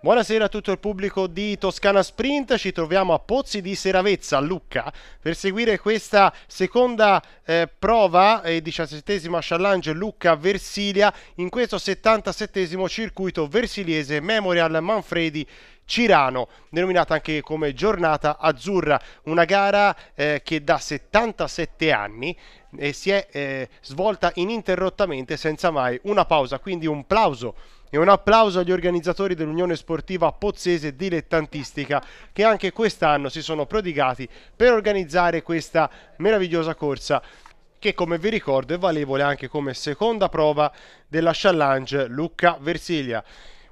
Buonasera a tutto il pubblico di Toscana Sprint, ci troviamo a Pozzi di Seravezza, a Lucca, per seguire questa seconda eh, prova e eh, diciassettesima challenge Lucca-Versilia in questo 77 circuito versiliese Memorial Manfredi Cirano, denominata anche come giornata azzurra, una gara eh, che da 77 anni eh, si è eh, svolta ininterrottamente senza mai una pausa, quindi un plauso e un applauso agli organizzatori dell'Unione Sportiva Pozzese Dilettantistica che anche quest'anno si sono prodigati per organizzare questa meravigliosa corsa che come vi ricordo è valevole anche come seconda prova della challenge Lucca Versilia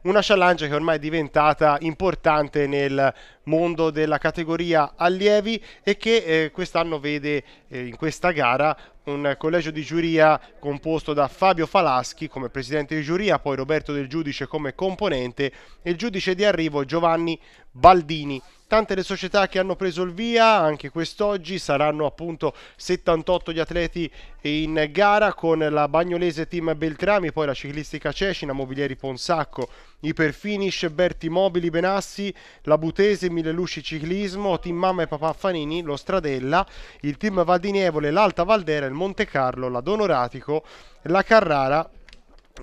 una challenge che ormai è diventata importante nel mondo della categoria allievi e che eh, quest'anno vede eh, in questa gara un collegio di giuria composto da Fabio Falaschi come presidente di giuria, poi Roberto del Giudice come componente e il giudice di arrivo Giovanni Baldini Tante le società che hanno preso il via, anche quest'oggi saranno appunto 78 gli atleti in gara con la Bagnolese Team Beltrami, poi la ciclistica Cecina, Mobilieri Ponsacco, Iperfinish, Berti Mobili Benassi, la Butese, Mille Luci Ciclismo, Team Mamma e Papà Fanini, lo Stradella, il Team Valdinievole, l'Alta Valdera, il Monte Carlo, la Donoratico, la Carrara,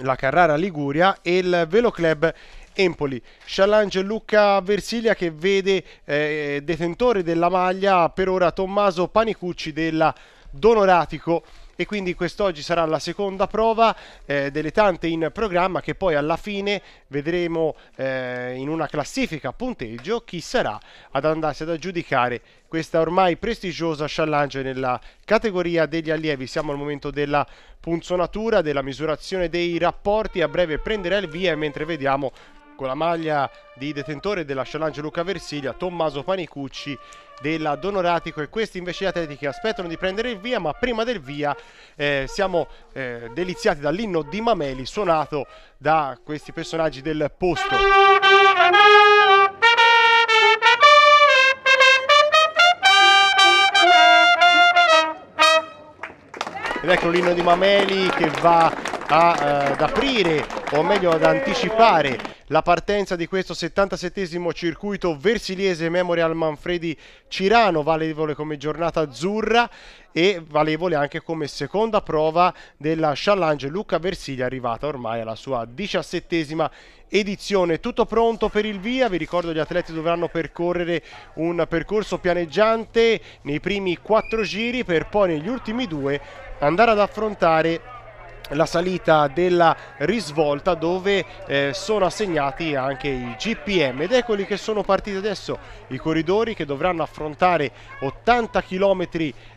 la Carrara Liguria e il Velo Club Empoli. Challenge Luca Versilia che vede eh, detentore della maglia per ora Tommaso Panicucci della Donoratico e quindi quest'oggi sarà la seconda prova eh, delle tante in programma che poi alla fine vedremo eh, in una classifica a punteggio chi sarà ad andarsi ad aggiudicare questa ormai prestigiosa challenge nella categoria degli allievi. Siamo al momento della punzonatura, della misurazione dei rapporti, a breve prenderà il via mentre vediamo con la maglia di detentore della Sciolangelo Luca Versilia, Tommaso Panicucci della Donoratico e questi invece gli atleti che aspettano di prendere il via ma prima del via eh, siamo eh, deliziati dall'inno di Mameli suonato da questi personaggi del posto. ed ecco l'inno di Mameli che va a, eh, ad aprire o meglio ad anticipare la partenza di questo 77 circuito versiliese Memorial Manfredi Cirano, valevole come giornata azzurra e valevole anche come seconda prova della challenge Luca Versilia arrivata ormai alla sua diciassettesima edizione. Tutto pronto per il via, vi ricordo gli atleti dovranno percorrere un percorso pianeggiante nei primi quattro giri per poi negli ultimi due andare ad affrontare la salita della risvolta dove eh, sono assegnati anche i GPM ed eccoli che sono partiti adesso i corridori che dovranno affrontare 80 km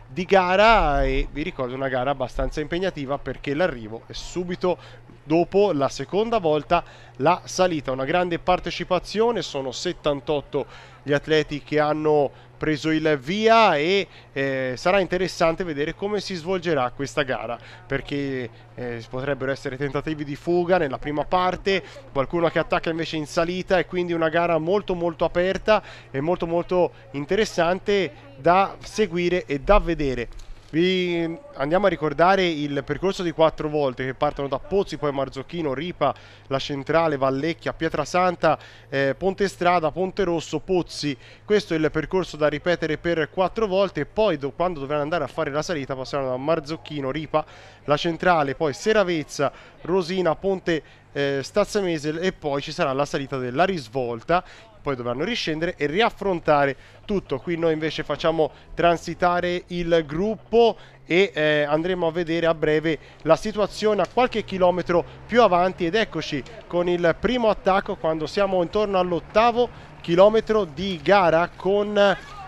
di gara e vi ricordo una gara abbastanza impegnativa perché l'arrivo è subito dopo la seconda volta la salita una grande partecipazione sono 78 gli atleti che hanno preso il via e eh, sarà interessante vedere come si svolgerà questa gara perché eh, potrebbero essere tentativi di fuga nella prima parte, qualcuno che attacca invece in salita e quindi una gara molto molto aperta e molto molto interessante da seguire e da vedere. Vi andiamo a ricordare il percorso di quattro volte che partono da Pozzi, poi Marzocchino, Ripa, La Centrale, Vallecchia, Pietrasanta, eh, Ponte Strada, Ponte Rosso, Pozzi. Questo è il percorso da ripetere per quattro volte e poi do, quando dovranno andare a fare la salita passeranno da Marzocchino, Ripa, La Centrale, poi Seravezza, Rosina, Ponte eh, Stazzemese e poi ci sarà la salita della risvolta poi dovranno riscendere e riaffrontare tutto. Qui noi invece facciamo transitare il gruppo e eh, andremo a vedere a breve la situazione a qualche chilometro più avanti ed eccoci con il primo attacco quando siamo intorno all'ottavo chilometro di gara con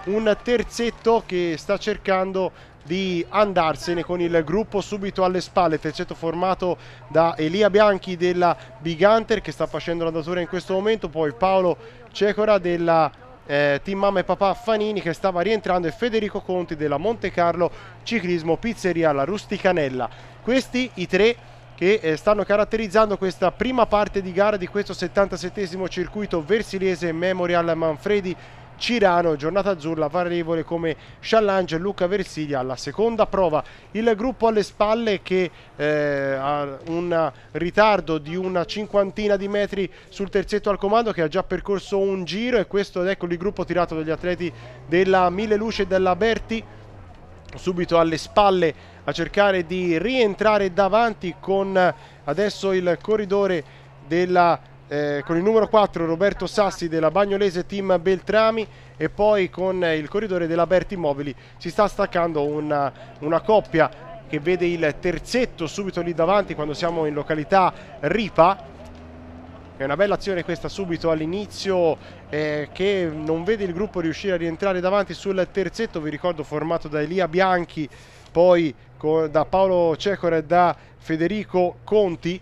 un terzetto che sta cercando di andarsene con il gruppo subito alle spalle, terzetto formato da Elia Bianchi della Big Hunter che sta facendo l'andatura in questo momento, poi Paolo Cecora della eh, team mamma e papà Fanini che stava rientrando e Federico Conti della Monte Carlo Ciclismo Pizzeria La Rusticanella. Questi i tre che eh, stanno caratterizzando questa prima parte di gara di questo 77 circuito versilese Memorial Manfredi Cirano, giornata azzurra, Varevole come Sciallange e Luca Versiglia alla seconda prova. Il gruppo alle spalle che eh, ha un ritardo di una cinquantina di metri sul terzetto al comando che ha già percorso un giro e questo ed ecco il gruppo tirato dagli atleti della Mille Luce e della Berti subito alle spalle a cercare di rientrare davanti con adesso il corridore della eh, con il numero 4 Roberto Sassi della Bagnolese Team Beltrami e poi con il corridore della Berti Immobili si sta staccando una, una coppia che vede il terzetto subito lì davanti quando siamo in località Ripa è una bella azione questa subito all'inizio eh, che non vede il gruppo riuscire a rientrare davanti sul terzetto, vi ricordo formato da Elia Bianchi, poi con, da Paolo Cecore e da Federico Conti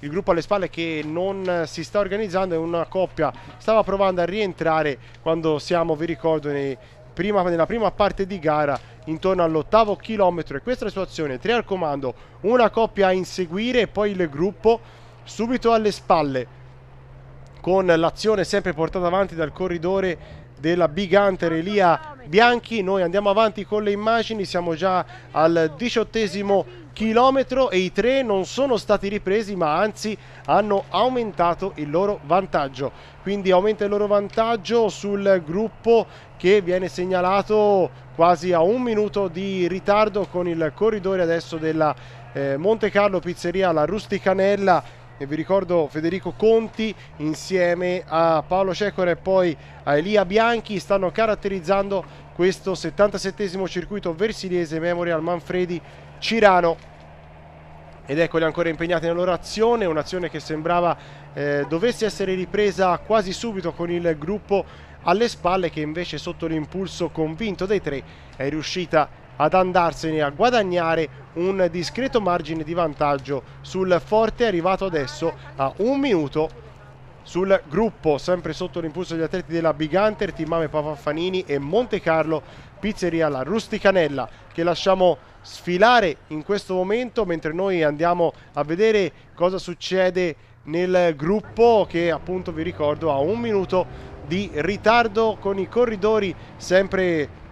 il gruppo alle spalle che non si sta organizzando è una coppia stava provando a rientrare quando siamo vi ricordo nei prima, nella prima parte di gara intorno all'ottavo chilometro e questa è la situazione tre al comando una coppia a inseguire e poi il gruppo subito alle spalle con l'azione sempre portata avanti dal corridore della Big Hunter Elia Bianchi. Noi andiamo avanti con le immagini, siamo già al diciottesimo chilometro e i tre non sono stati ripresi ma anzi hanno aumentato il loro vantaggio. Quindi aumenta il loro vantaggio sul gruppo che viene segnalato quasi a un minuto di ritardo con il corridore adesso della eh, Monte Carlo Pizzeria, la Rusticanella e vi ricordo Federico Conti insieme a Paolo Cecora e poi a Elia Bianchi stanno caratterizzando questo 77 circuito versiliese Memorial Manfredi Cirano ed eccoli ancora impegnati nella loro azione, un'azione che sembrava eh, dovesse essere ripresa quasi subito con il gruppo alle spalle che invece sotto l'impulso convinto dei tre è riuscita ad andarsene a guadagnare un discreto margine di vantaggio sul forte arrivato adesso a un minuto sul gruppo, sempre sotto l'impulso degli atleti della Big Hunter, Timame Papafanini e Monte Carlo, pizzeria La Rusticanella, che lasciamo sfilare in questo momento mentre noi andiamo a vedere cosa succede nel gruppo che appunto vi ricordo ha un minuto di ritardo con i corridori sempre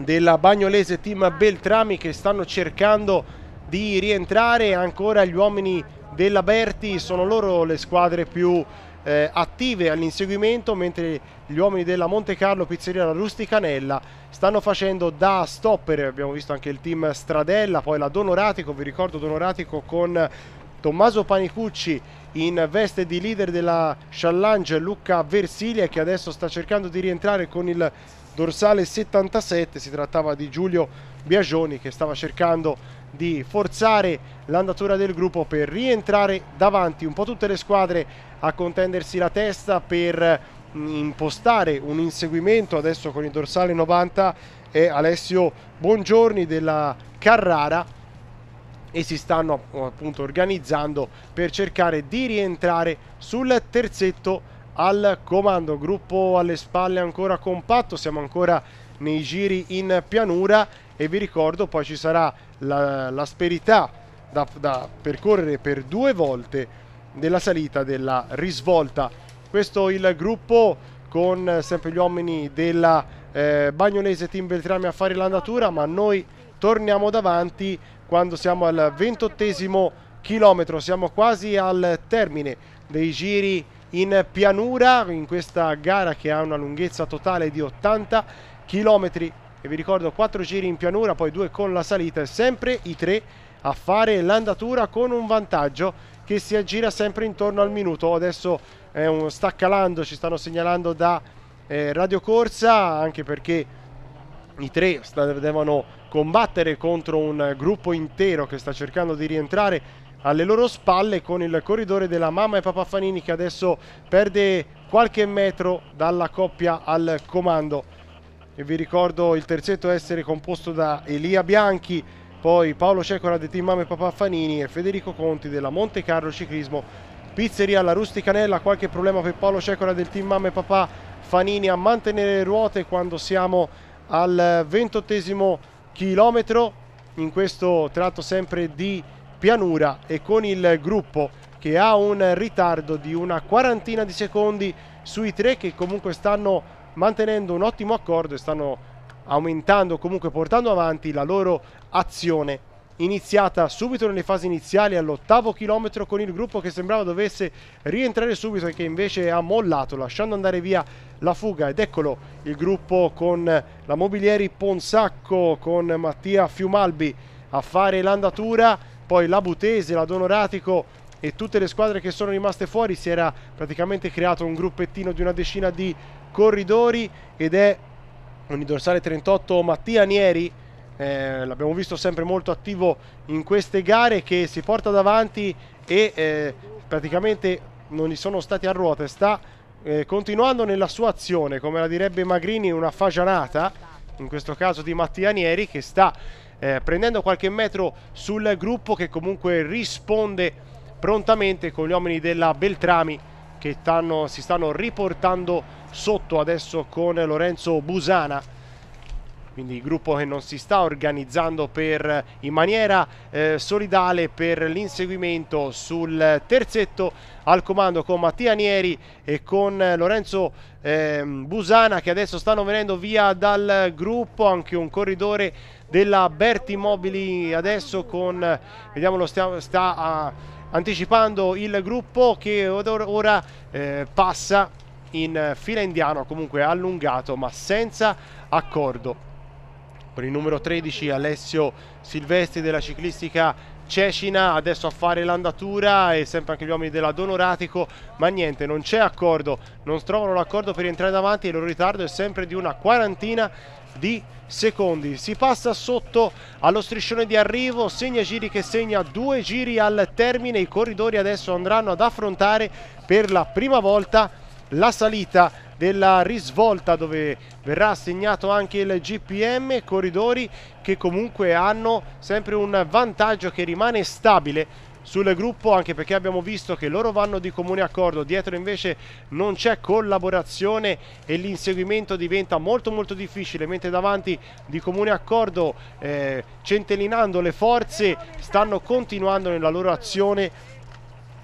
della Bagnolese Team Beltrami che stanno cercando di rientrare ancora gli uomini della Berti sono loro le squadre più eh, attive all'inseguimento mentre gli uomini della Monte Carlo Pizzeria La Rusticanella stanno facendo da stopper abbiamo visto anche il team Stradella poi la Donoratico vi ricordo Donoratico con Tommaso Panicucci in veste di leader della Challenge Luca Versilia che adesso sta cercando di rientrare con il dorsale 77, si trattava di Giulio Biagioni che stava cercando di forzare l'andatura del gruppo per rientrare davanti un po' tutte le squadre a contendersi la testa per mm, impostare un inseguimento adesso con il dorsale 90 è Alessio Buongiorni della Carrara e si stanno appunto organizzando per cercare di rientrare sul terzetto al comando. Gruppo alle spalle ancora compatto, siamo ancora nei giri in pianura e vi ricordo poi ci sarà l'asperità la, da, da percorrere per due volte della salita della risvolta. Questo il gruppo con sempre gli uomini della eh, Bagnolese Team Beltrami a fare l'andatura, ma noi torniamo davanti quando siamo al ventottesimo chilometro, siamo quasi al termine dei giri in pianura in questa gara che ha una lunghezza totale di 80 km e vi ricordo 4 giri in pianura poi 2 con la salita e sempre i 3 a fare l'andatura con un vantaggio che si aggira sempre intorno al minuto adesso eh, un, sta calando ci stanno segnalando da eh, Radio Corsa anche perché i tre devono combattere contro un eh, gruppo intero che sta cercando di rientrare alle loro spalle con il corridore della mamma e papà Fanini che adesso perde qualche metro dalla coppia al comando. E vi ricordo il terzetto essere composto da Elia Bianchi, poi Paolo Cecora di Team Mamma e Papà Fanini e Federico Conti della Monte Carlo Ciclismo Pizzeria alla Rusticanella, qualche problema per Paolo Cecora del Team Mamma e Papà Fanini a mantenere le ruote quando siamo al ventottesimo chilometro in questo tratto sempre di pianura e con il gruppo che ha un ritardo di una quarantina di secondi sui tre che comunque stanno mantenendo un ottimo accordo e stanno aumentando comunque portando avanti la loro azione iniziata subito nelle fasi iniziali all'ottavo chilometro con il gruppo che sembrava dovesse rientrare subito e che invece ha mollato lasciando andare via la fuga ed eccolo il gruppo con la Mobilieri Ponsacco con Mattia Fiumalbi a fare l'andatura poi la Butese, la Donoratico e tutte le squadre che sono rimaste fuori si era praticamente creato un gruppettino di una decina di corridori ed è unidorsale 38 Mattia Nieri eh, l'abbiamo visto sempre molto attivo in queste gare che si porta davanti e eh, praticamente non gli sono stati a ruote sta eh, continuando nella sua azione come la direbbe Magrini una fagianata in questo caso di Mattia Nieri che sta eh, prendendo qualche metro sul gruppo che comunque risponde prontamente con gli uomini della Beltrami che tanno, si stanno riportando sotto adesso con Lorenzo Busana quindi gruppo che non si sta organizzando per, in maniera eh, solidale per l'inseguimento sul terzetto al comando con Mattia Nieri e con eh, Lorenzo eh, Busana che adesso stanno venendo via dal gruppo, anche un corridore della Berti Mobili adesso con, vediamo lo sta, sta a, anticipando il gruppo che ora eh, passa in fila indiano comunque allungato ma senza accordo con il numero 13 Alessio Silvestri della ciclistica Cecina, adesso a fare l'andatura e sempre anche gli uomini della Donoratico, ma niente, non c'è accordo, non trovano l'accordo per entrare davanti il loro ritardo è sempre di una quarantina di secondi. Si passa sotto allo striscione di arrivo, segna giri che segna due giri al termine, i corridori adesso andranno ad affrontare per la prima volta la salita della risvolta dove verrà assegnato anche il GPM, corridori che comunque hanno sempre un vantaggio che rimane stabile sul gruppo anche perché abbiamo visto che loro vanno di comune accordo dietro invece non c'è collaborazione e l'inseguimento diventa molto molto difficile mentre davanti di comune accordo eh, centellinando le forze stanno continuando nella loro azione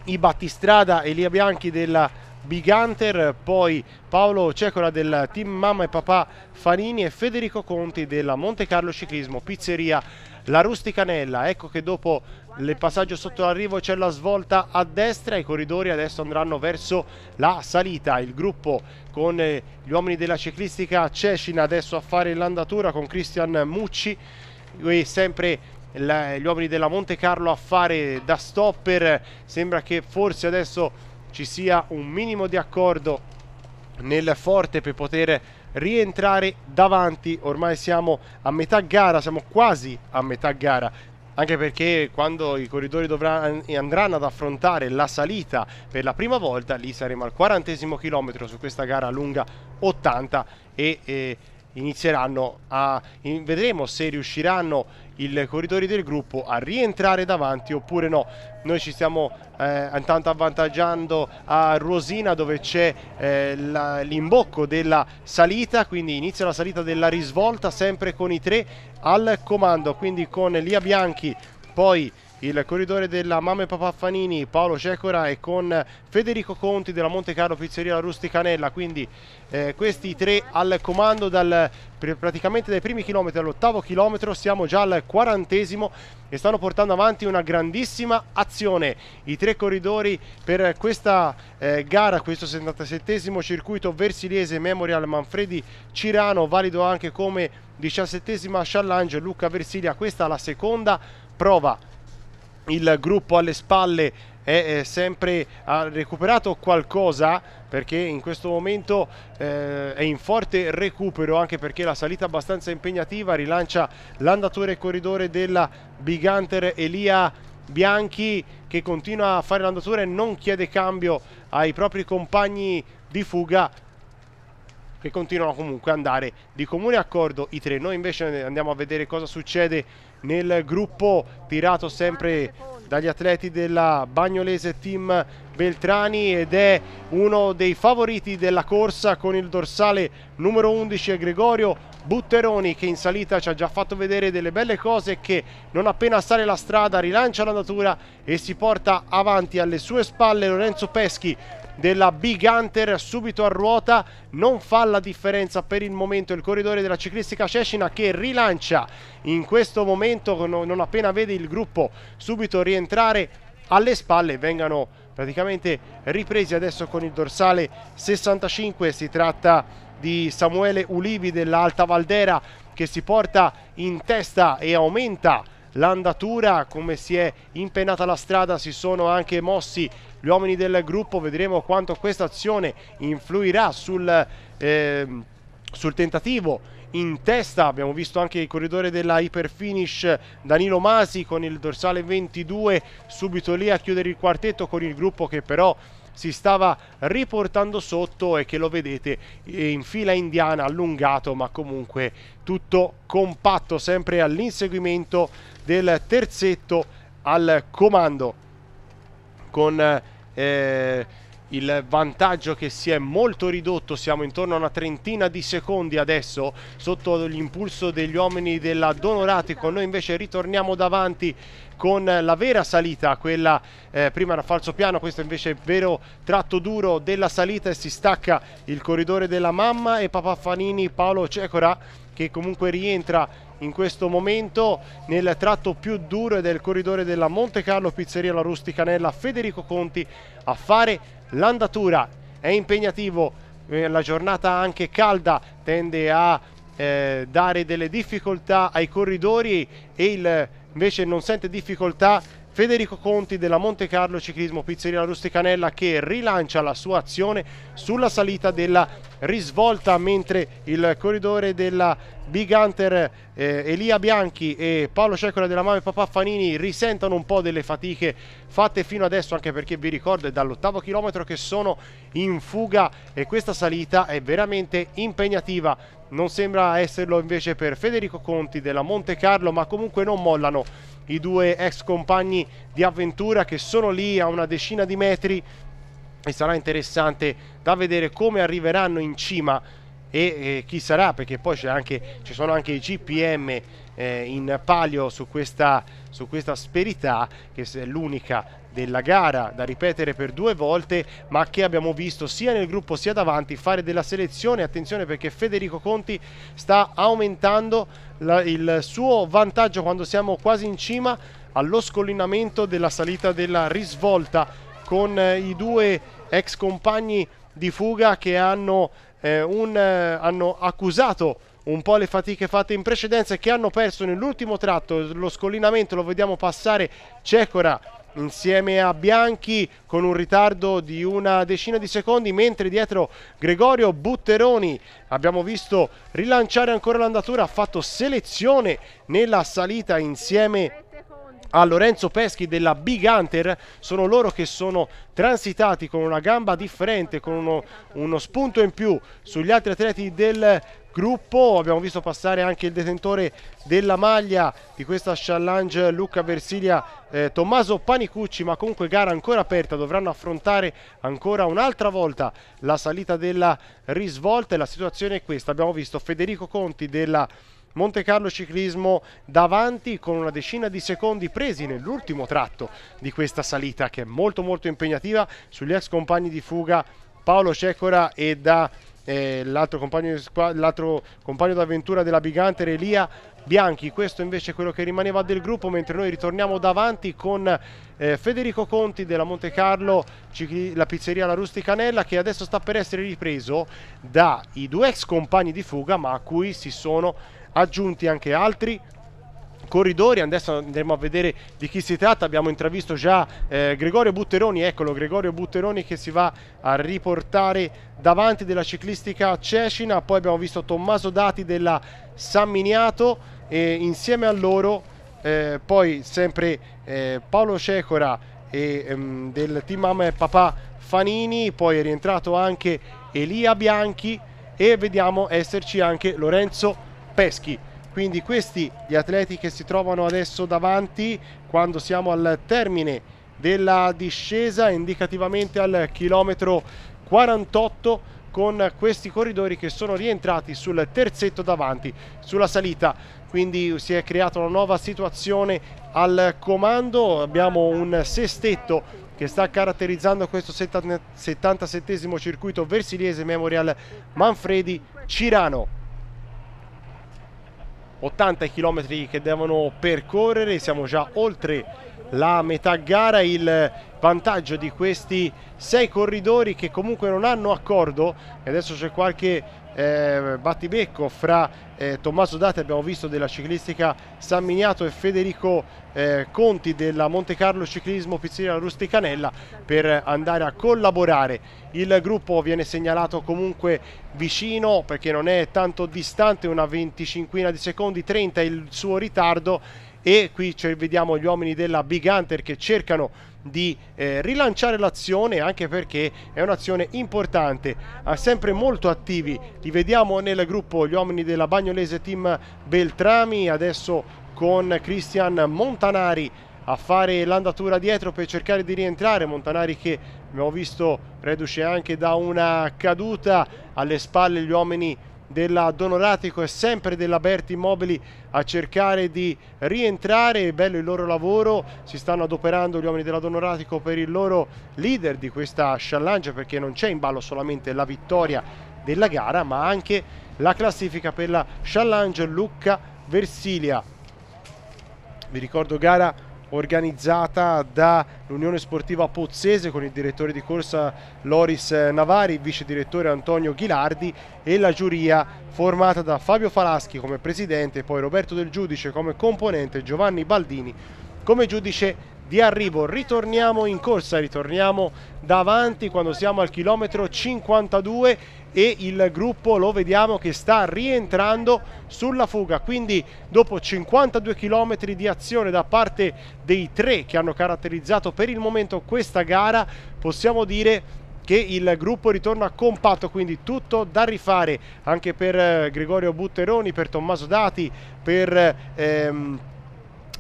i battistrada e Lia Bianchi della Big Hunter, poi Paolo Cecola del team Mamma e Papà Fanini e Federico Conti della Monte Carlo Ciclismo, pizzeria La Rusticanella. Ecco che dopo il passaggio sotto l'arrivo c'è la svolta a destra, i corridori adesso andranno verso la salita. Il gruppo con eh, gli uomini della ciclistica Cecina adesso a fare l'andatura con Cristian Mucci e sempre gli uomini della Monte Carlo a fare da stopper sembra che forse adesso ci sia un minimo di accordo nel forte per poter rientrare davanti. Ormai siamo a metà gara, siamo quasi a metà gara. Anche perché quando i corridori dovranno, andranno ad affrontare la salita per la prima volta, lì saremo al quarantesimo chilometro su questa gara lunga 80 e, e eh, inizieranno a vedremo se riusciranno i corridori del gruppo a rientrare davanti oppure no noi ci stiamo eh, intanto avvantaggiando a Rosina dove c'è eh, l'imbocco della salita quindi inizia la salita della risvolta sempre con i tre al comando quindi con Lia Bianchi poi il corridore della Mamma e Papà Fanini, Paolo Cecora e con Federico Conti della Monte Carlo Pizzeria La Rusticanella, quindi eh, questi tre al comando dal, praticamente dai primi chilometri all'ottavo chilometro, siamo già al quarantesimo e stanno portando avanti una grandissima azione. I tre corridori per questa eh, gara, questo 77 circuito Versiliese Memorial Manfredi Cirano, valido anche come 17 challenge Luca Versilia, questa è la seconda prova il gruppo alle spalle è eh, sempre ha recuperato qualcosa perché in questo momento eh, è in forte recupero anche perché la salita è abbastanza impegnativa rilancia l'andatore corridore della Big Hunter Elia Bianchi che continua a fare l'andatura e non chiede cambio ai propri compagni di fuga che continuano comunque ad andare di comune accordo i tre. Noi invece andiamo a vedere cosa succede nel gruppo tirato sempre dagli atleti della Bagnolese Team Beltrani ed è uno dei favoriti della corsa con il dorsale numero 11 Gregorio Butteroni che in salita ci ha già fatto vedere delle belle cose che non appena sale la strada rilancia la natura e si porta avanti alle sue spalle Lorenzo Peschi della Big Hunter subito a ruota non fa la differenza per il momento il corridore della ciclistica Cecina che rilancia in questo momento non appena vede il gruppo subito rientrare alle spalle vengano praticamente ripresi adesso con il dorsale 65 si tratta di Samuele Ulivi dell'Alta Valdera che si porta in testa e aumenta l'andatura, come si è impennata la strada, si sono anche mossi gli uomini del gruppo, vedremo quanto questa azione influirà sul, eh, sul tentativo in testa abbiamo visto anche il corridore della Hyper Danilo Masi con il dorsale 22 subito lì a chiudere il quartetto con il gruppo che però si stava riportando sotto e che lo vedete eh, in fila indiana allungato ma comunque tutto compatto sempre all'inseguimento del terzetto al comando con eh, il vantaggio che si è molto ridotto, siamo intorno a una trentina di secondi adesso sotto l'impulso degli uomini della Donoratico, noi invece ritorniamo davanti con la vera salita, quella eh, prima era falso piano, questo invece è il vero tratto duro della salita e si stacca il corridore della mamma e papà Fanini Paolo Cecora che comunque rientra in questo momento nel tratto più duro del corridore della Monte Carlo Pizzeria La Rusticanella Federico Conti a fare l'andatura è impegnativo, eh, la giornata anche calda tende a eh, dare delle difficoltà ai corridori e il, invece non sente difficoltà Federico Conti della Monte Carlo Ciclismo Pizzeria Rusticanella che rilancia la sua azione sulla salita della risvolta mentre il corridore della Big Hunter eh, Elia Bianchi e Paolo Cecola della Mame Papà Fanini risentono un po' delle fatiche fatte fino adesso anche perché vi ricordo è dall'ottavo chilometro che sono in fuga e questa salita è veramente impegnativa non sembra esserlo invece per Federico Conti della Monte Carlo ma comunque non mollano i due ex compagni di avventura che sono lì a una decina di metri e sarà interessante da vedere come arriveranno in cima e eh, chi sarà perché poi anche, ci sono anche i GPM eh, in palio su questa, su questa, asperità che è l'unica della gara da ripetere per due volte ma che abbiamo visto sia nel gruppo sia davanti fare della selezione attenzione perché Federico Conti sta aumentando la, il suo vantaggio quando siamo quasi in cima allo scollinamento della salita della risvolta con eh, i due ex compagni di fuga che hanno, eh, un, eh, hanno accusato un po' le fatiche fatte in precedenza e che hanno perso nell'ultimo tratto lo scollinamento lo vediamo passare Cecora insieme a Bianchi con un ritardo di una decina di secondi mentre dietro Gregorio Butteroni abbiamo visto rilanciare ancora l'andatura ha fatto selezione nella salita insieme a Lorenzo Peschi della Big Hunter sono loro che sono transitati con una gamba differente con uno, uno spunto in più sugli altri atleti del gruppo abbiamo visto passare anche il detentore della maglia di questa challenge Luca Versilia eh, Tommaso Panicucci ma comunque gara ancora aperta dovranno affrontare ancora un'altra volta la salita della risvolta e la situazione è questa abbiamo visto Federico Conti della Monte Carlo Ciclismo davanti con una decina di secondi presi nell'ultimo tratto di questa salita che è molto molto impegnativa sugli ex compagni di fuga Paolo Cecora e da eh, l'altro compagno, compagno d'avventura della Bigante Elia Bianchi, questo invece è quello che rimaneva del gruppo mentre noi ritorniamo davanti con eh, Federico Conti della Monte Carlo, la pizzeria La Rusticanella che adesso sta per essere ripreso dai due ex compagni di fuga ma a cui si sono aggiunti anche altri corridori, adesso andremo a vedere di chi si tratta, abbiamo intravisto già eh, Gregorio Butteroni, eccolo Gregorio Butteroni che si va a riportare davanti della ciclistica Cecina, poi abbiamo visto Tommaso Dati della San Miniato e insieme a loro eh, poi sempre eh, Paolo Cecora e, ehm, del team Mamma e Papà Fanini, poi è rientrato anche Elia Bianchi e vediamo esserci anche Lorenzo Peschi. Quindi questi gli atleti che si trovano adesso davanti quando siamo al termine della discesa, indicativamente al chilometro 48 con questi corridori che sono rientrati sul terzetto davanti sulla salita quindi si è creata una nuova situazione al comando abbiamo un sestetto che sta caratterizzando questo 77 circuito versiliese Memorial Manfredi Cirano 80 km che devono percorrere, siamo già oltre la metà gara, il vantaggio di questi sei corridori che comunque non hanno accordo e adesso c'è qualche eh, battibecco fra eh, Tommaso Date, abbiamo visto della ciclistica San Miniato e Federico eh, Conti della Monte Carlo Ciclismo Pizzeria Rusticanella per andare a collaborare. Il gruppo viene segnalato comunque vicino perché non è tanto distante, una venticinquina di secondi, 30 il suo ritardo e qui vediamo gli uomini della Big Hunter che cercano di eh, rilanciare l'azione anche perché è un'azione importante ah, sempre molto attivi li vediamo nel gruppo gli uomini della Bagnolese Team Beltrami adesso con Cristian Montanari a fare l'andatura dietro per cercare di rientrare Montanari che abbiamo visto reduce anche da una caduta alle spalle gli uomini della Donoratico e sempre della Berti Immobili a cercare di rientrare, bello il loro lavoro, si stanno adoperando gli uomini della Donoratico per il loro leader di questa challenge perché non c'è in ballo solamente la vittoria della gara ma anche la classifica per la challenge Lucca Versilia. Vi ricordo gara organizzata dall'Unione Sportiva Pozzese con il direttore di corsa Loris eh, Navari, il vice direttore Antonio Ghilardi e la giuria formata da Fabio Falaschi come presidente, poi Roberto Del Giudice come componente, Giovanni Baldini come giudice di arrivo. Ritorniamo in corsa, ritorniamo davanti quando siamo al chilometro 52 e il gruppo lo vediamo che sta rientrando sulla fuga quindi dopo 52 km di azione da parte dei tre che hanno caratterizzato per il momento questa gara possiamo dire che il gruppo ritorna compatto, quindi tutto da rifare anche per eh, Gregorio Butteroni, per Tommaso Dati, per ehm,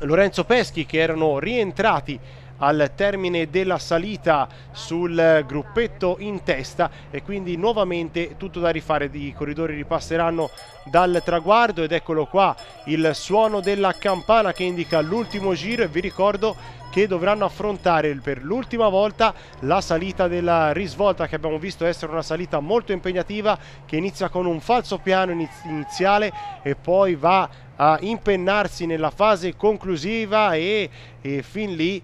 Lorenzo Peschi che erano rientrati al termine della salita sul gruppetto in testa e quindi nuovamente tutto da rifare, i corridori ripasseranno dal traguardo ed eccolo qua il suono della campana che indica l'ultimo giro e vi ricordo che dovranno affrontare per l'ultima volta la salita della risvolta che abbiamo visto essere una salita molto impegnativa che inizia con un falso piano iniziale e poi va a impennarsi nella fase conclusiva e, e fin lì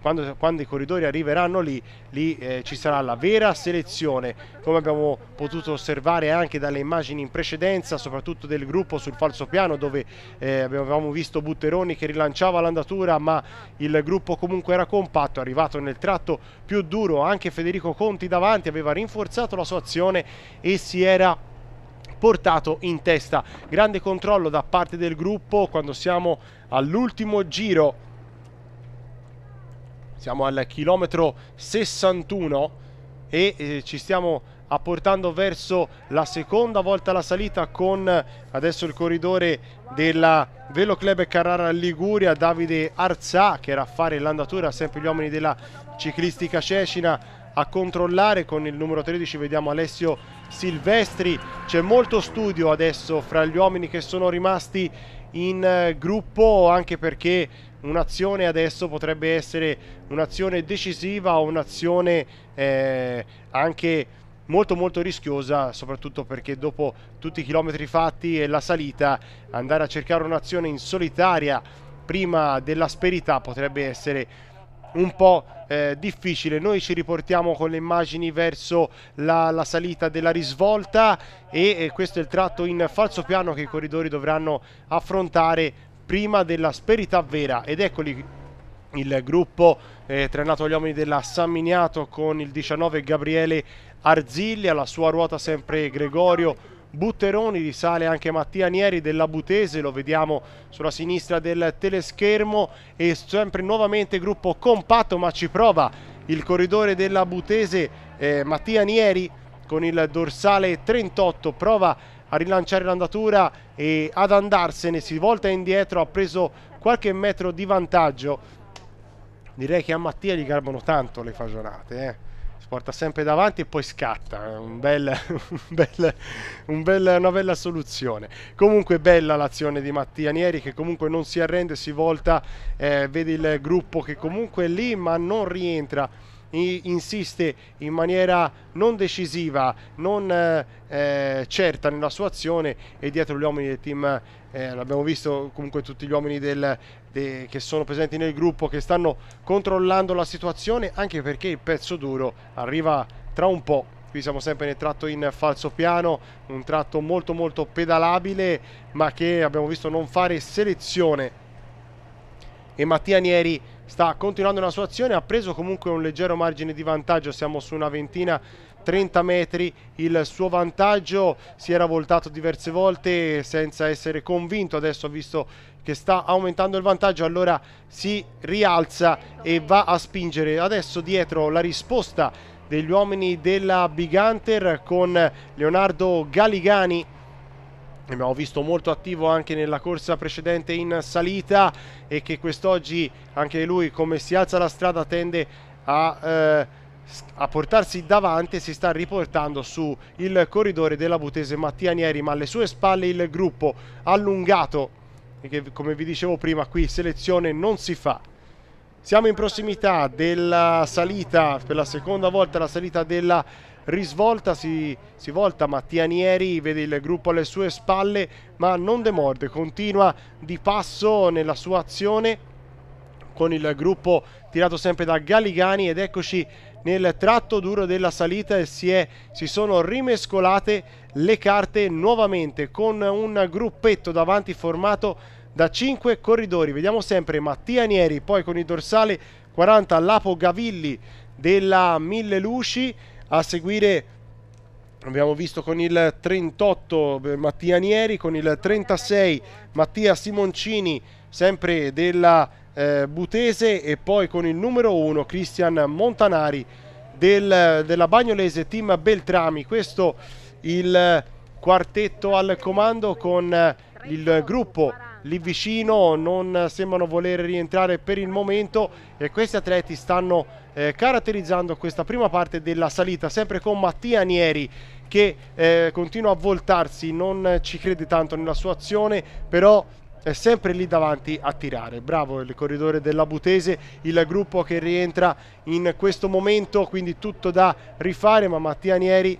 quando, quando i corridori arriveranno lì, lì eh, ci sarà la vera selezione, come abbiamo potuto osservare anche dalle immagini in precedenza, soprattutto del gruppo sul falso piano, dove eh, avevamo visto Butteroni che rilanciava l'andatura, ma il gruppo comunque era compatto, arrivato nel tratto più duro, anche Federico Conti davanti aveva rinforzato la sua azione e si era portato in testa. Grande controllo da parte del gruppo quando siamo all'ultimo giro siamo al chilometro 61 e eh, ci stiamo apportando verso la seconda volta la salita con adesso il corridore della Velo Club Carrara Liguria, Davide Arzà che era a fare l'andatura, sempre gli uomini della ciclistica Cecina a controllare con il numero 13 vediamo Alessio Silvestri c'è molto studio adesso fra gli uomini che sono rimasti in eh, gruppo anche perché un'azione adesso potrebbe essere un'azione decisiva o un'azione eh, anche molto molto rischiosa soprattutto perché dopo tutti i chilometri fatti e la salita andare a cercare un'azione in solitaria prima dell'asperità potrebbe essere un po' eh, difficile. Noi ci riportiamo con le immagini verso la, la salita della risvolta e, e questo è il tratto in falso piano che i corridori dovranno affrontare prima dell'asperità Vera ed eccoli il gruppo eh, trainato agli uomini della San Miniato con il 19 Gabriele Arzilli, alla sua ruota sempre Gregorio Butteroni, risale anche Mattia Nieri della Butese, lo vediamo sulla sinistra del teleschermo e sempre nuovamente gruppo compatto ma ci prova il corridore della Butese eh, Mattia Nieri con il dorsale 38, prova a rilanciare l'andatura e ad andarsene, si volta indietro, ha preso qualche metro di vantaggio. Direi che a Mattia gli garbano tanto le fagionate, eh. si porta sempre davanti e poi scatta, eh. un bel, un bel, un bel, una bella soluzione. Comunque bella l'azione di Mattia Nieri che comunque non si arrende, si volta, eh, vede il gruppo che comunque è lì ma non rientra insiste in maniera non decisiva, non eh, eh, certa nella sua azione e dietro gli uomini del team, eh, l'abbiamo visto comunque tutti gli uomini del, de, che sono presenti nel gruppo che stanno controllando la situazione anche perché il pezzo duro arriva tra un po' qui siamo sempre nel tratto in falso piano un tratto molto molto pedalabile ma che abbiamo visto non fare selezione e Mattia Nieri sta continuando la sua azione, ha preso comunque un leggero margine di vantaggio, siamo su una ventina 30 metri il suo vantaggio si era voltato diverse volte senza essere convinto adesso ha visto che sta aumentando il vantaggio allora si rialza e va a spingere adesso dietro la risposta degli uomini della Big Hunter con Leonardo Galigani abbiamo visto molto attivo anche nella corsa precedente in salita e che quest'oggi anche lui come si alza la strada tende a, eh, a portarsi davanti e si sta riportando su il corridore della Butese Mattia Nieri ma alle sue spalle il gruppo allungato e che come vi dicevo prima qui selezione non si fa siamo in prossimità della salita per la seconda volta la salita della risvolta si, si volta Nieri, vede il gruppo alle sue spalle ma non demorde, continua di passo nella sua azione con il gruppo tirato sempre da Galigani ed eccoci nel tratto duro della salita e si, è, si sono rimescolate le carte nuovamente con un gruppetto davanti formato da 5 corridori. Vediamo sempre Mattia Nieri, poi con il dorsale 40 Lapo Gavilli della Mille Luci, a seguire abbiamo visto con il 38 eh, Mattia Nieri, con il 36 Mattia Simoncini, sempre della eh, Butese e poi con il numero 1 Cristian Montanari del, della Bagnolese Team Beltrami. Questo il quartetto al comando con il gruppo lì vicino non sembrano voler rientrare per il momento e questi atleti stanno eh, caratterizzando questa prima parte della salita sempre con Mattia Nieri che eh, continua a voltarsi non ci crede tanto nella sua azione però è sempre lì davanti a tirare. Bravo il corridore della Butese, il gruppo che rientra in questo momento, quindi tutto da rifare, ma Mattia Nieri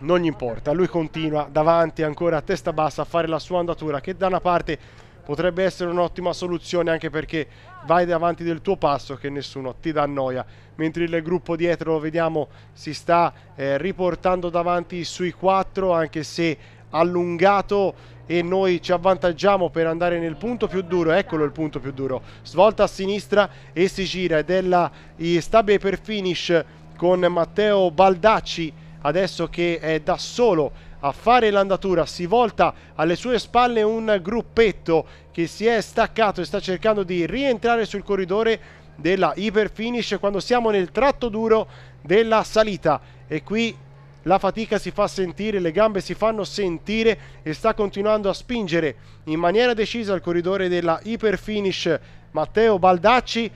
non gli importa, lui continua davanti ancora a testa bassa a fare la sua andatura che da una parte potrebbe essere un'ottima soluzione anche perché vai davanti del tuo passo che nessuno ti dà noia mentre il gruppo dietro lo vediamo si sta eh, riportando davanti sui quattro anche se allungato e noi ci avvantaggiamo per andare nel punto più duro, eccolo il punto più duro, svolta a sinistra e si gira ed è la stabile per finish con Matteo Baldacci adesso che è da solo a fare l'andatura, si volta alle sue spalle un gruppetto che si è staccato e sta cercando di rientrare sul corridore della Iperfinish quando siamo nel tratto duro della salita e qui la fatica si fa sentire, le gambe si fanno sentire e sta continuando a spingere in maniera decisa il corridore della Iperfinish Matteo Baldacci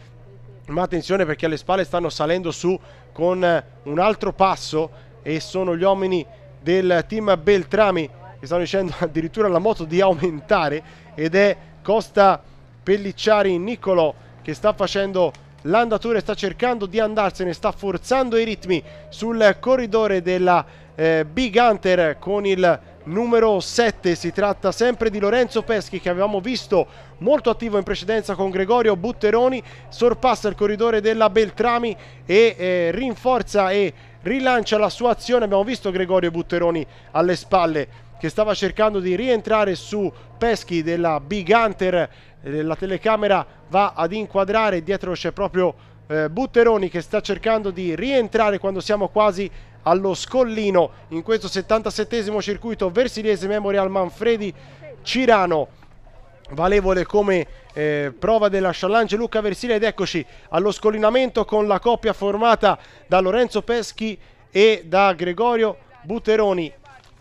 ma attenzione perché alle spalle stanno salendo su con un altro passo e sono gli uomini del team Beltrami che stanno dicendo addirittura alla moto di aumentare ed è Costa Pellicciari Nicolo che sta facendo l'andatore, sta cercando di andarsene, sta forzando i ritmi sul corridore della eh, Big Hunter con il numero 7 si tratta sempre di Lorenzo Peschi che avevamo visto molto attivo in precedenza con Gregorio Butteroni sorpassa il corridore della Beltrami e eh, rinforza e rilancia la sua azione, abbiamo visto Gregorio Butteroni alle spalle che stava cercando di rientrare su Peschi della Big Hunter, eh, la telecamera va ad inquadrare, dietro c'è proprio eh, Butteroni che sta cercando di rientrare quando siamo quasi allo scollino in questo 77 circuito Versiliese Memorial Manfredi Cirano valevole come eh, prova della Challenge Luca Versile ed eccoci allo scollinamento con la coppia formata da Lorenzo Peschi e da Gregorio Butteroni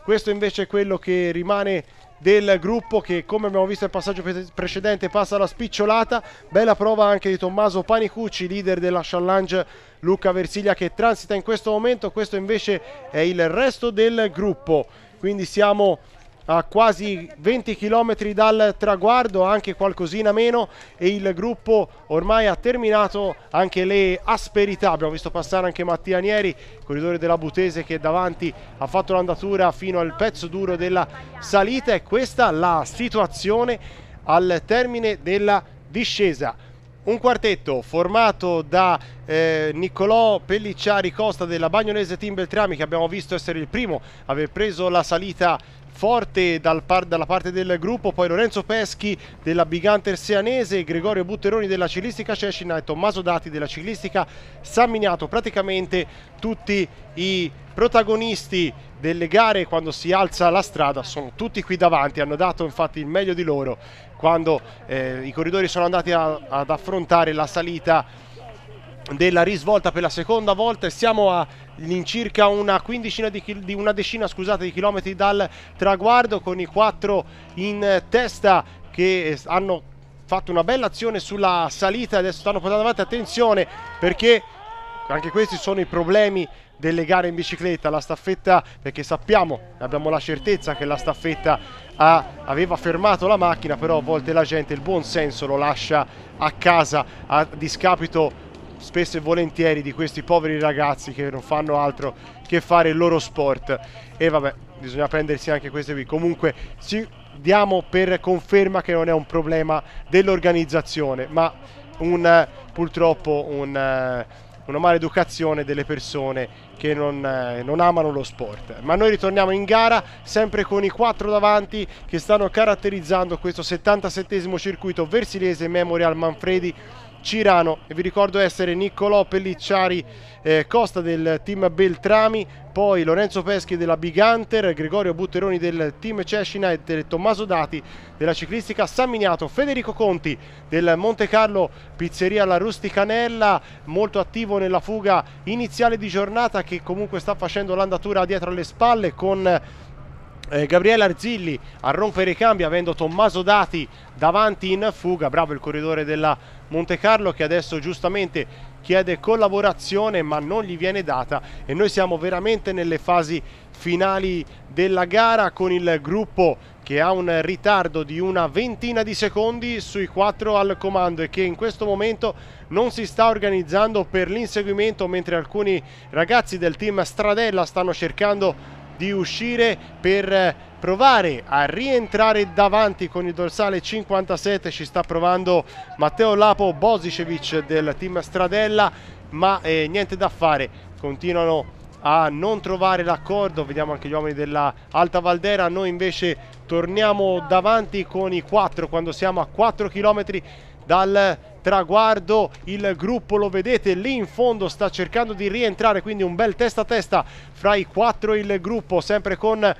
Questo invece è quello che rimane del gruppo che come abbiamo visto nel passaggio precedente passa alla spicciolata, bella prova anche di Tommaso Panicucci, leader della Challenge Luca Versilia che transita in questo momento, questo invece è il resto del gruppo, quindi siamo a quasi 20 km dal traguardo, anche qualcosina meno e il gruppo ormai ha terminato anche le asperità. Abbiamo visto passare anche Mattia Nieri, corridore della Butese che davanti ha fatto l'andatura fino al pezzo duro della salita e questa la situazione al termine della discesa. Un quartetto formato da eh, Niccolò Pellicciari Costa della Bagnolese Team Beltrami che abbiamo visto essere il primo, aver preso la salita forte dal par dalla parte del gruppo, poi Lorenzo Peschi della Big Hunter Seanese, Gregorio Butteroni della ciclistica Cecina e Tommaso Dati della ciclistica San Miniato, praticamente tutti i protagonisti delle gare quando si alza la strada sono tutti qui davanti, hanno dato infatti il meglio di loro quando eh, i corridori sono andati a, ad affrontare la salita della risvolta per la seconda volta e siamo a all'incirca una quindicina di, di, una decina scusate, di chilometri dal traguardo con i quattro in testa che eh, hanno fatto una bella azione sulla salita adesso stanno portando avanti attenzione perché anche questi sono i problemi delle gare in bicicletta la staffetta perché sappiamo abbiamo la certezza che la staffetta ha, aveva fermato la macchina però a volte la gente il buon senso lo lascia a casa a discapito spesso e volentieri di questi poveri ragazzi che non fanno altro che fare il loro sport e vabbè bisogna prendersi anche queste qui comunque ci diamo per conferma che non è un problema dell'organizzazione ma un, purtroppo un, una maleducazione delle persone che non, eh, non, amano lo sport. Ma noi ritorniamo in gara sempre con i quattro davanti che stanno caratterizzando questo 77 circuito versilese Memorial Manfredi Cirano e vi ricordo essere Niccolò Pellicciari eh, Costa del team Beltrami, poi Lorenzo Peschi della Big Hunter, Gregorio Butteroni del team Cescinight e Tommaso Dati della ciclistica San Miniato, Federico Conti del Monte Carlo Pizzeria La Rusticanella, molto attivo nella fuga iniziale di giornata che comunque sta facendo l'andatura dietro alle spalle con eh, Gabriele Arzilli a rompere i cambi avendo Tommaso Dati davanti in fuga, bravo il corridore della Monte Carlo che adesso giustamente chiede collaborazione ma non gli viene data e noi siamo veramente nelle fasi finali della gara con il gruppo che ha un ritardo di una ventina di secondi sui quattro al comando e che in questo momento non si sta organizzando per l'inseguimento mentre alcuni ragazzi del team Stradella stanno cercando di uscire per eh, provare a rientrare davanti con il dorsale 57 ci sta provando Matteo Lapo Bosicevic del team Stradella ma eh, niente da fare continuano a non trovare l'accordo vediamo anche gli uomini della Alta Valdera noi invece torniamo davanti con i 4 quando siamo a 4 km dal traguardo il gruppo lo vedete lì in fondo sta cercando di rientrare quindi un bel testa a testa fra i quattro il gruppo sempre con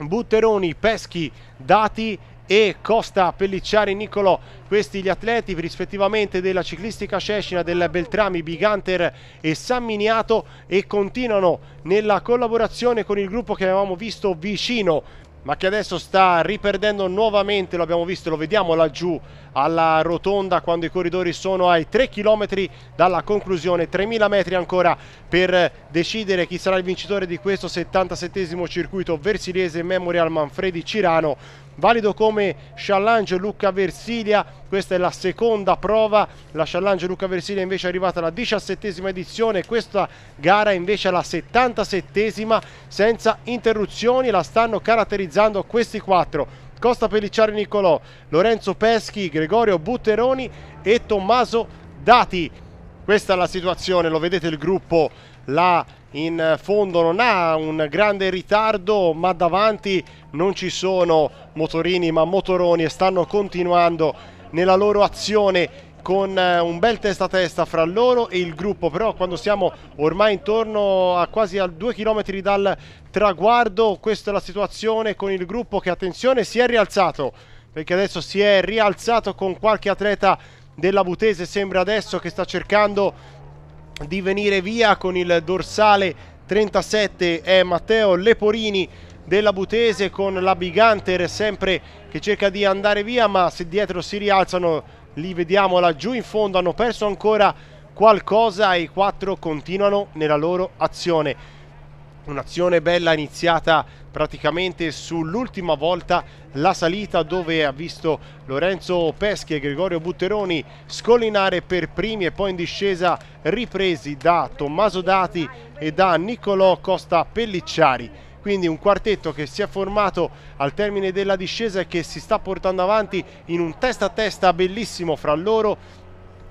Butteroni, Peschi, Dati e Costa, Pellicciari, Nicolo, questi gli atleti rispettivamente della ciclistica Cescina, del Beltrami, Biganter e San Miniato e continuano nella collaborazione con il gruppo che avevamo visto vicino ma che adesso sta riperdendo nuovamente, lo abbiamo visto, lo vediamo laggiù alla rotonda quando i corridori sono ai 3 km dalla conclusione, 3000 metri ancora per decidere chi sarà il vincitore di questo 77 circuito versiliese Memorial Manfredi Cirano valido come Challange Luca Versilia, questa è la seconda prova, la Challange Luca Versilia invece è arrivata alla diciassettesima edizione, questa gara invece alla settantasettesima senza interruzioni, la stanno caratterizzando questi quattro. Costa Pellicciari Nicolò, Lorenzo Peschi, Gregorio Butteroni e Tommaso Dati. Questa è la situazione, lo vedete il gruppo, la in fondo non ha un grande ritardo ma davanti non ci sono motorini ma motoroni e stanno continuando nella loro azione con eh, un bel testa a testa fra loro e il gruppo però quando siamo ormai intorno a quasi a due chilometri dal traguardo questa è la situazione con il gruppo che attenzione si è rialzato perché adesso si è rialzato con qualche atleta della Butese sembra adesso che sta cercando di venire via con il dorsale 37 è Matteo Leporini della Butese con la Biganter sempre che cerca di andare via ma se dietro si rialzano li vediamo laggiù in fondo hanno perso ancora qualcosa e i quattro continuano nella loro azione un'azione bella iniziata praticamente sull'ultima volta la salita dove ha visto Lorenzo Peschi e Gregorio Butteroni scollinare per primi e poi in discesa ripresi da Tommaso Dati e da Niccolò Costa Pellicciari quindi un quartetto che si è formato al termine della discesa e che si sta portando avanti in un testa a testa bellissimo fra loro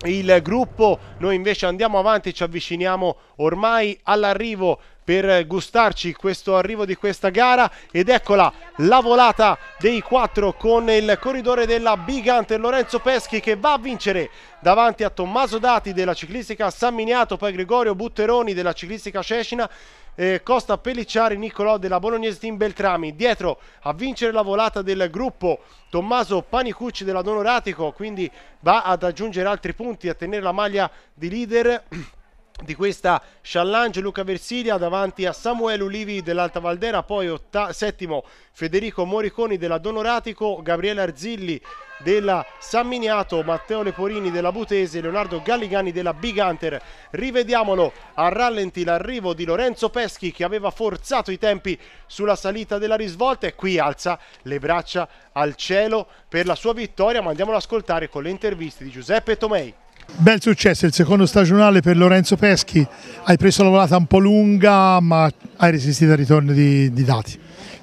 il gruppo noi invece andiamo avanti ci avviciniamo ormai all'arrivo per gustarci questo arrivo di questa gara ed eccola la volata dei quattro con il corridore della Bigante Lorenzo Peschi che va a vincere davanti a Tommaso Dati della ciclistica San Miniato, poi Gregorio Butteroni della ciclistica Cecina eh, Costa Pellicciari, Niccolò della Bolognese Team Beltrami, dietro a vincere la volata del gruppo Tommaso Panicucci della Donoratico, quindi va ad aggiungere altri punti, a tenere la maglia di leader di questa challenge Luca Versilia davanti a Samuele Ulivi dell'Alta Valdera, poi otta- settimo Federico Moriconi della Donoratico, Gabriele Arzilli della San Miniato, Matteo Leporini della Butese, Leonardo Galligani della Big Hunter. Rivediamolo a rallenti l'arrivo di Lorenzo Peschi che aveva forzato i tempi sulla salita della risvolta e qui alza le braccia al cielo per la sua vittoria, ma andiamolo ad ascoltare con le interviste di Giuseppe Tomei. Bel successo, il secondo stagionale per Lorenzo Peschi, hai preso la volata un po' lunga ma hai resistito al ritorno di, di dati.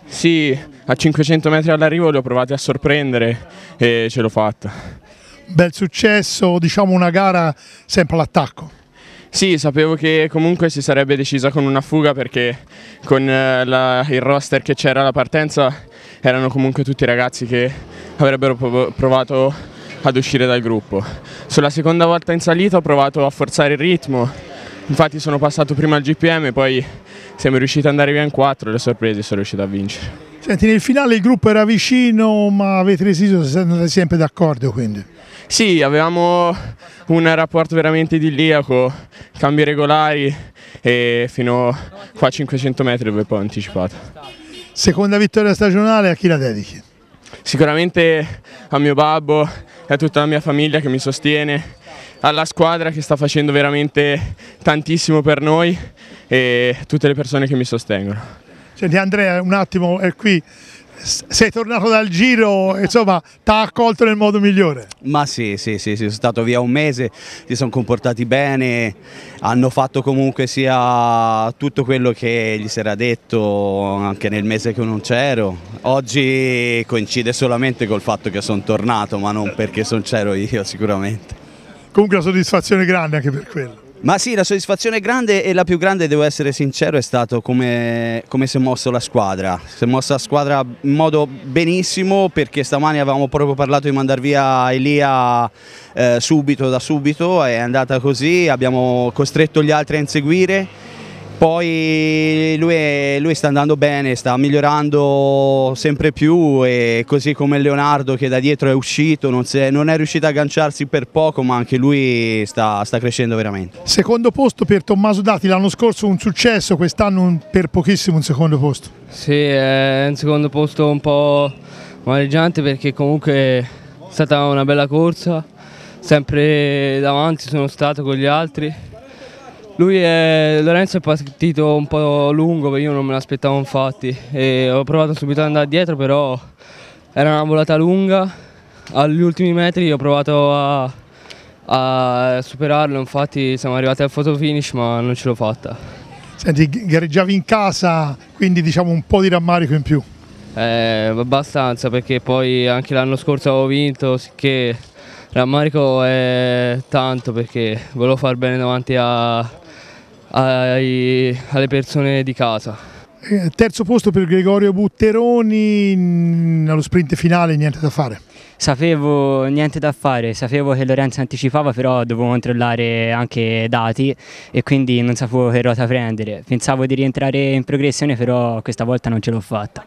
Sì, a 500 metri all'arrivo li ho provati a sorprendere e ce l'ho fatta. Bel successo, diciamo una gara sempre all'attacco. Sì, sapevo che comunque si sarebbe decisa con una fuga perché con eh, la, il roster che c'era alla partenza erano comunque tutti ragazzi che avrebbero provato ad uscire dal gruppo. Sulla seconda volta in salita ho provato a forzare il ritmo, infatti sono passato prima al GPM, poi siamo riusciti ad andare via in quattro, le sorprese sono riuscito a vincere. Senti, nel finale il gruppo era vicino, ma avete resistito, siete sempre d'accordo quindi? Sì, avevamo un rapporto veramente idilliaco, cambi regolari e fino qua a 500 metri dove poi ho anticipato. Seconda vittoria stagionale a chi la dedichi? Sicuramente a mio babbo a tutta la mia famiglia che mi sostiene, alla squadra che sta facendo veramente tantissimo per noi e a tutte le persone che mi sostengono. Senti Andrea un attimo è qui sei tornato dal giro, insomma, ti ha accolto nel modo migliore. Ma sì, sì, sì, sì, sono stato via un mese, si sono comportati bene, hanno fatto comunque sia tutto quello che gli si era detto anche nel mese che non c'ero. Oggi coincide solamente col fatto che sono tornato, ma non perché sono c'ero io sicuramente. Comunque la soddisfazione è grande anche per quello. Ma sì, la soddisfazione è grande e la più grande, devo essere sincero, è stato come, come si è mossa la squadra. Si è mossa la squadra in modo benissimo perché stamani avevamo proprio parlato di mandar via Elia eh, subito da subito, è andata così, abbiamo costretto gli altri a inseguire poi lui, lui, sta andando bene, sta migliorando sempre più e così come Leonardo che da dietro è uscito, non, è, non è, riuscito a agganciarsi per poco ma anche lui sta, sta crescendo veramente. Secondo posto per Tommaso Dati, l'anno scorso un successo, quest'anno per pochissimo un secondo posto. Sì, è un secondo posto un po' amareggiante perché comunque è stata una bella corsa, sempre davanti sono stato con gli altri lui è, Lorenzo è partito un po' lungo, io non me l'aspettavo infatti. E ho provato subito ad andare dietro, però era una volata lunga. Agli ultimi metri ho provato a, a superarlo, infatti siamo arrivati al photo finish ma non ce l'ho fatta. Senti, gareggiavi in casa, quindi diciamo un po' di rammarico in più. Eh, abbastanza perché poi anche l'anno scorso avevo vinto, sicché rammarico è tanto perché volevo far bene davanti a, ai, alle persone di casa. Eh, terzo posto per Gregorio Butteroni, allo sprint finale niente da fare. Sapevo niente da fare, sapevo che Lorenzo anticipava però dovevo controllare anche dati e quindi non sapevo che ruota prendere. Pensavo di rientrare in progressione però questa volta non ce l'ho fatta.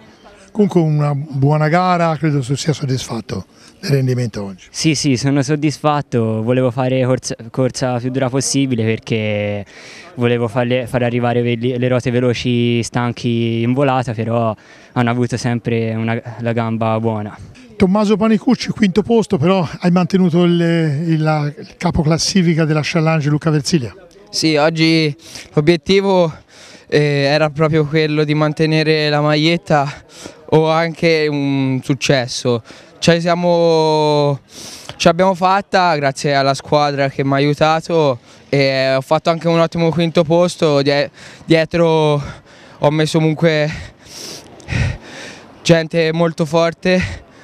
Comunque una buona gara, credo sia soddisfatto del rendimento oggi. Sì, sì, sono soddisfatto, volevo fare corsa, corsa più dura possibile perché volevo farle, far arrivare le ruote veloci stanchi in volata, però hanno avuto sempre una, la gamba buona. Tommaso Panicucci, quinto posto, però hai mantenuto il, il, la capoclassifica della Challenge Luca Versilia. Sì, oggi l'obiettivo eh, era proprio quello di mantenere la maglietta o anche un successo. Ci cioè, siamo, ce l'abbiamo fatta grazie alla squadra che mi ha aiutato e ho fatto anche un ottimo quinto posto, dietro ho messo comunque gente molto forte,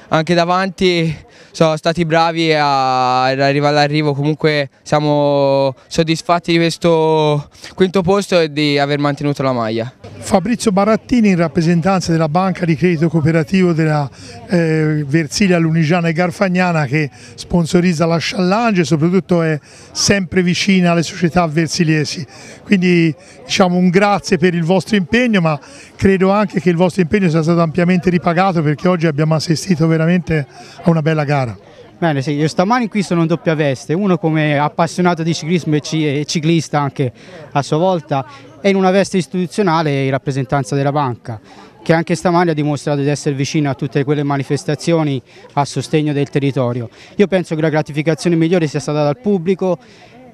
anche davanti sono stati bravi ad arrivare all'arrivo, comunque siamo soddisfatti di questo quinto posto e di aver mantenuto la maglia. Fabrizio Barattini in rappresentanza della Banca di Credito Cooperativo della eh, Versilia Lunigiana e Garfagnana che sponsorizza la Challange e soprattutto è sempre vicina alle società versiliesi. Quindi diciamo un grazie per il vostro impegno ma credo anche che il vostro impegno sia stato ampiamente ripagato perché oggi abbiamo assistito veramente a una bella gara. Bene, sì, io stamani qui sono in doppia veste, uno come appassionato di ciclismo e, ciclista anche a sua volta e in una veste istituzionale in rappresentanza della banca che anche stamani ha dimostrato di essere vicina a tutte quelle manifestazioni a sostegno del territorio. Io penso che la gratificazione migliore sia stata dal pubblico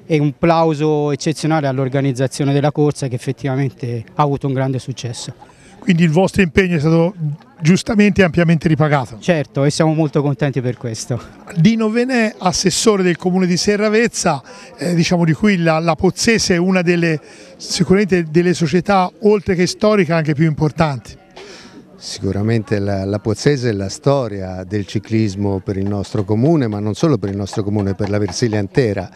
e un plauso eccezionale all'organizzazione della corsa che effettivamente ha avuto un grande successo quindi il vostro impegno è stato giustamente e ampiamente ripagato. Certo, e siamo molto contenti per questo. Dino Venè, assessore del comune di Serravezza, eh, diciamo di cui la, la Pozzese è una delle, sicuramente delle società oltre che storiche anche più importanti. Sicuramente la, la Pozzese è la storia del ciclismo per il nostro comune, ma non solo per il nostro comune, per la Versilia intera.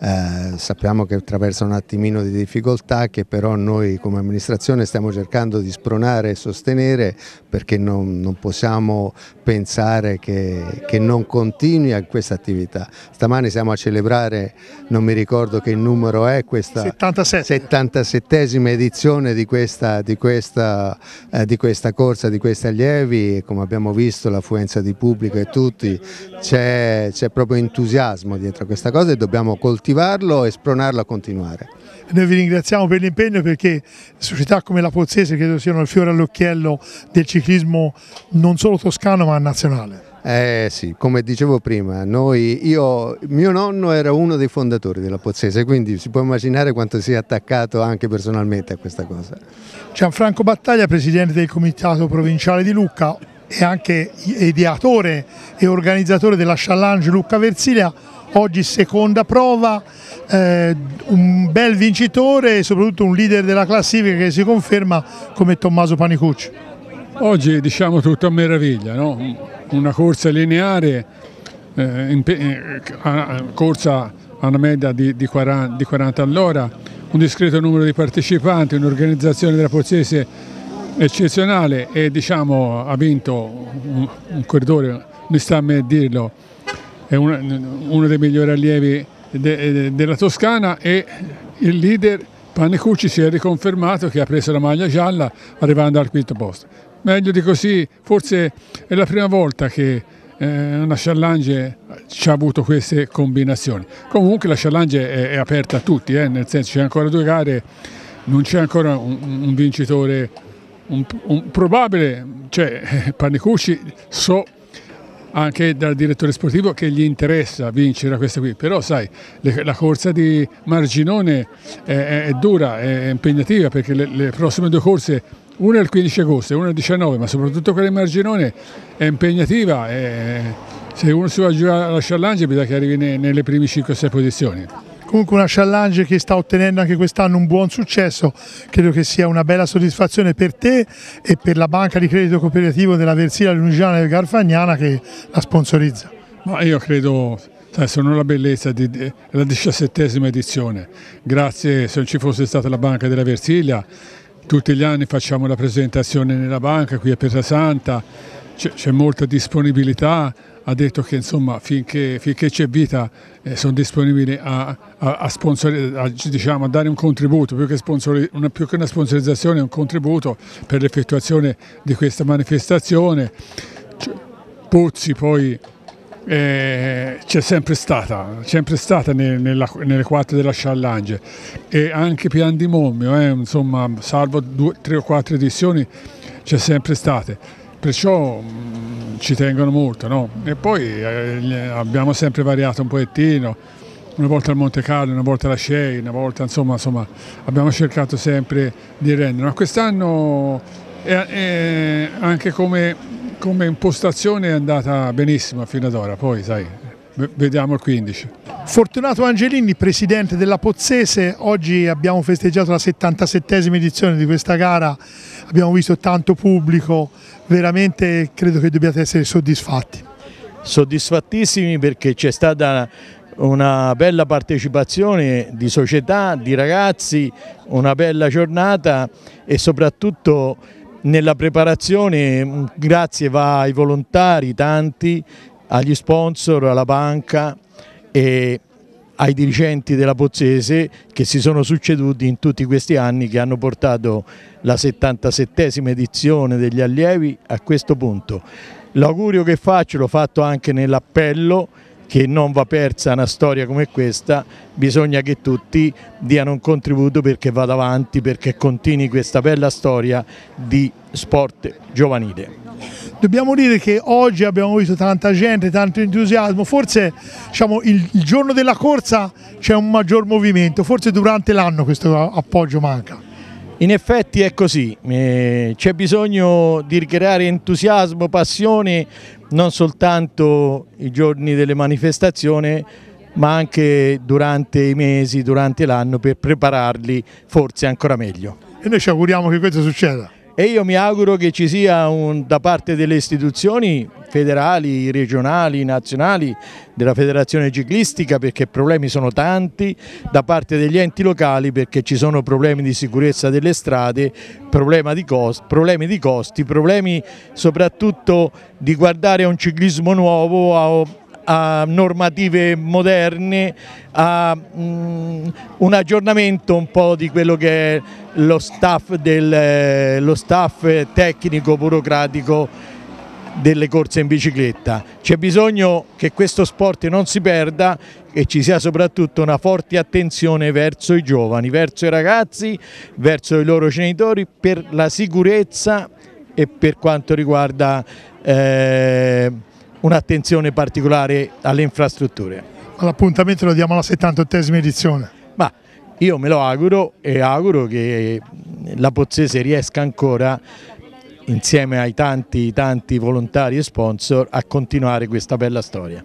Eh, sappiamo che attraversa un attimino di difficoltà che però noi come amministrazione stiamo cercando di spronare e sostenere perché non, non possiamo pensare che, che non continui a questa attività. Stamani siamo a celebrare, non mi ricordo che numero è, questa 77. 77esima edizione di questa, di questa, eh, di questa corsa presenza di questi allievi come abbiamo visto l'affluenza di pubblico e tutti, c'è proprio entusiasmo dietro a questa cosa e dobbiamo coltivarlo e spronarlo a continuare. Noi vi ringraziamo per l'impegno perché società come la Pozzese credo siano il fiore all'occhiello del ciclismo non solo toscano ma nazionale. Eh sì, come dicevo prima, noi, io, mio nonno era uno dei fondatori della Pozzese, quindi si può immaginare quanto sia attaccato anche personalmente a questa cosa. Gianfranco Battaglia, presidente del Comitato Provinciale di Lucca e anche ideatore e organizzatore della Challenge Lucca Versilia, oggi seconda prova, eh, un bel vincitore e soprattutto un leader della classifica che si conferma come Tommaso Panicucci. Oggi diciamo tutto a meraviglia, no? una corsa lineare, eh, in, eh, corsa a una media di, di, 40, di, 40, all'ora, un discreto numero di partecipanti, un'organizzazione della Pozzese eccezionale e diciamo, ha vinto un, un corridore, mi sta a me dirlo, è un, uno dei migliori allievi de, de, della Toscana e il leader Pannicucci si è riconfermato che ha preso la maglia gialla arrivando al quinto posto meglio di così, forse è la prima volta che eh, una Challenge ci ha avuto queste combinazioni. Comunque la Challenge è, è aperta a tutti, eh, nel senso c'è ancora due gare, non c'è ancora un, un vincitore, un, un, probabile, cioè eh, Panicucci so anche dal direttore sportivo che gli interessa vincere questa qui, però sai, le, la corsa di Marginone è, è, è, dura, è impegnativa perché le, le prossime due corse una il 15 agosto e una il 19, ma soprattutto quella in Marginone è impegnativa. E se uno si va giù alla Challenge bisogna che arrivi nelle prime 5-6 posizioni. Comunque una challenge che sta ottenendo anche quest'anno un buon successo, credo che sia una bella soddisfazione per te e per la banca di credito cooperativo della Versilia Lunigiana del Garfagnana che la sponsorizza. Ma io credo sono la bellezza della diciassettesima edizione. Grazie, se non ci fosse stata la Banca della Versilia tutti gli anni facciamo la presentazione nella banca qui a Pietrasanta, c'è molta disponibilità, ha detto che insomma, finché, finché c'è vita eh, sono disponibili a, a, a, sponsor, diciamo, a dare un contributo, più che, una, più che una sponsorizzazione un contributo per l'effettuazione di questa manifestazione. Cioè, Pozzi poi eh, c'è sempre stata, sempre stata nel, nella, nelle quattro della Challenge e anche Pian di Mommio, eh, insomma, salvo due, tre o quattro edizioni, c'è sempre stata. Perciò mh, mm, ci tengono molto, no? E poi eh, abbiamo sempre variato un pochettino, una volta al Monte Carlo, una volta alla Shea, una volta insomma, insomma, abbiamo cercato sempre di rendere. Ma quest'anno è, è anche come come impostazione è andata benissimo fino ad ora, poi sai, vediamo il 15. Fortunato Angelini, presidente della Pozzese, oggi abbiamo festeggiato la 77esima edizione di questa gara, abbiamo visto tanto pubblico, veramente credo che dobbiate essere soddisfatti. Soddisfattissimi perché c'è stata una bella partecipazione di società, di ragazzi, una bella giornata e soprattutto nella preparazione mm, grazie va ai volontari tanti, agli sponsor, alla banca e ai dirigenti della Pozzese che si sono succeduti in tutti questi anni che hanno portato la 77esima edizione degli allievi a questo punto. L'augurio che faccio l'ho fatto anche nell'appello che non va persa una storia come questa, bisogna che tutti diano un contributo perché vada avanti, perché continui questa bella storia di sport giovanile. Dobbiamo dire che oggi abbiamo visto tanta gente, tanto entusiasmo, forse diciamo, il, il giorno della corsa c'è un maggior movimento, forse durante l'anno questo appoggio manca. In effetti è così, eh, c'è bisogno di creare entusiasmo, passione non soltanto i giorni delle manifestazioni ma anche durante i mesi, durante l'anno per prepararli forse ancora meglio. E noi ci auguriamo che questo succeda e io mi auguro che ci sia un, da parte delle istituzioni federali, regionali, nazionali, della federazione ciclistica perché i problemi sono tanti, da parte degli enti locali perché ci sono problemi di sicurezza delle strade, di costi, problemi di costi, problemi soprattutto di guardare a un ciclismo nuovo, a a normative moderne, a mm, un aggiornamento un po' di quello che è lo staff, del, eh, lo staff tecnico burocratico delle corse in bicicletta. C'è bisogno che questo sport non si perda e ci sia soprattutto una forte attenzione verso i giovani, verso i ragazzi, verso i loro genitori per la sicurezza e per quanto riguarda eh, un'attenzione particolare alle infrastrutture. L'appuntamento lo diamo alla 78esima edizione. Ma io me lo auguro e auguro che la Pozzese riesca ancora insieme ai tanti tanti volontari e sponsor a continuare questa bella storia.